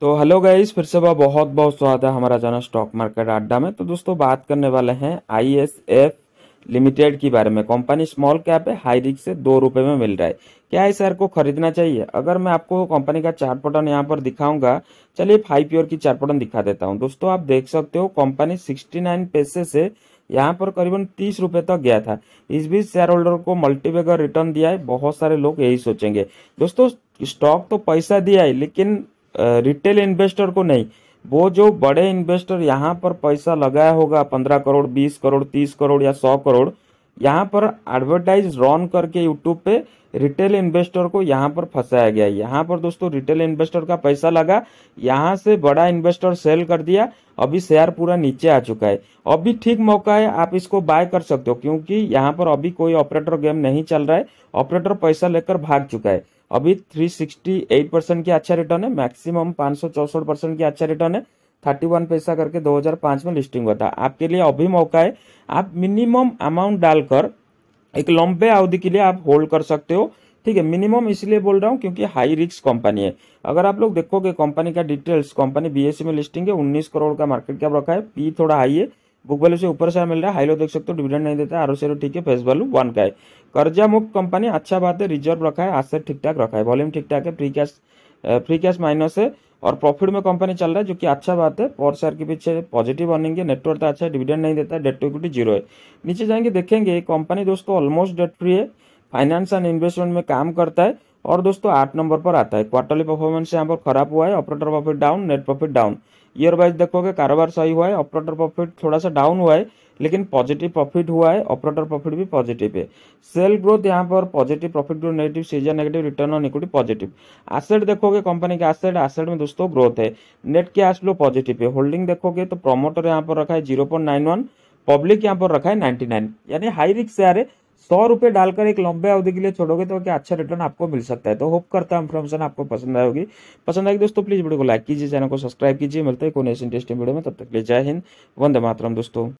तो hello guys फिर से बहुत बहुत, बहुत स्वागत है हमारा जाना स्टॉक मार्केट अड्डा में तो दोस्तों बात करने वाले हैं आईएसएफ लिमिटेड के बारे में कंपनी स्मॉल कैप है हाई रिक्स से दो रुपए में मिल रहा है क्या इस शेयर को खरीदना चाहिए अगर मैं आपको कंपनी का चार्ट पटन यहाँ पर दिखाऊंगा चलिए फाइव प्योर की चार्ट पटन दिखा देता हूँ दोस्तों आप देख सकते हो कंपनी सिक्सटी नाइन पैसे से यहाँ पर करीबन तीस रुपये तक तो गया था इस बीच शेयर होल्डर को मल्टीबेगर रिटर्न दिया है बहुत सारे लोग यही सोचेंगे दोस्तों स्टॉक तो पैसा दिया है लेकिन रिटेल इन्वेस्टर को नहीं वो जो बड़े इन्वेस्टर यहाँ पर पैसा लगाया होगा पंद्रह करोड़ बीस करोड़ तीस करोड़ या सौ करोड़ यहाँ पर एडवर्टाइज रॉन करके यूट्यूब पे रिटेल इन्वेस्टर को यहाँ पर फंसाया गया यहाँ पर दोस्तों रिटेल इन्वेस्टर का पैसा लगा यहाँ से बड़ा इन्वेस्टर सेल कर दिया अभी शेयर पूरा नीचे आ चुका है अभी ठीक मौका है आप इसको बाय कर सकते हो क्योंकि यहाँ पर अभी कोई ऑपरेटर गेम नहीं चल रहा है ऑपरेटर पैसा लेकर भाग चुका है अभी एट परसेंट की अच्छा रिटर्न है मैक्सिमम पाँच परसेंट की अच्छा रिटर्न है थर्टी वन पैसा करके 2005 में लिस्टिंग हुआ था आपके लिए अभी मौका है आप मिनिमम अमाउंट डालकर एक लंबे अवधि के लिए आप होल्ड कर सकते हो ठीक है मिनिमम इसलिए बोल रहा हूँ क्योंकि हाई रिस्क कंपनी है अगर आप लोग देखोगे कंपनी का डिटेल्स कंपनी बी में लिस्टिंग है उन्नीस करोड़ का मार्केट कैप रखा है पी थोड़ा हाई है बुक वैल्यू से ऊपर से मिल रहा है हाई लो देख सकते हो डिविडेंड नहीं देता आर ठीक है फेस वैल्यू वन का है कर्जा मुक्त कंपनी अच्छा बात है रिजर्व रखा है आज ठीक ठाक रखा है वॉल्यूम ठीक ठाक है free cash free cash minus है और प्रॉफिट में कंपनी चल रहा है जो कि अच्छा बात है पॉर शेयर के पीछे पॉजिटिव अर्निंग है नेटवर्क अच्छा है डिविडेंड नहीं देता है डेट टू इक्विटी जीरो है नीचे जाएंगे देखेंगे कंपनी दोस्तों ऑलमोस्ट डेट फ्री है फाइनेंस एंड इन्वेस्टमेंट में काम करता है और दोस्तों आठ नंबर पर आता है क्वार्टरली परफॉर्मेंस यहाँ पर खराब हुआ है operator profit down net profit down year wise देखोगे कारोबार सही हुआ है ऑपरेटर प्रॉफिट थोड़ा सा डाउन हुआ है लेकिन पॉजिटिव प्रॉफिट हुआ है ऑपरेटर प्रॉफिट भी पॉजिटिव है सेल ग्रोथ यहाँ पर पॉजिटिव प्रॉफिट ग्रोथ नेगेटिव सीजर negative return on equity positive asset देखोगे कंपनी के एसेट एसेट में दोस्तों ग्रोथ है नेट कैश फ्लो पॉजिटिव है होल्डिंग देखोगे तो प्रोमोटर यहाँ पर रखा है zero point nine one public यहाँ पर रखा है नाइन्टी नाइन यानी हाई रिक्स शेयर है सौ रुपये डालकर एक लंबे अवधि के लिए छोड़ोगे तो क्या अच्छा रिटर्न आपको मिल सकता है तो होप करता है इन्फॉर्मेशन आपको पसंद आएगी पसंद आएगी दोस्तों प्लीज़ वीडियो को लाइक कीजिए चैनल को सब्सक्राइब कीजिए मिलते हैं कोई नेशन वीडियो में तब तक ले जय हिंद वंदे मातरम दोस्तों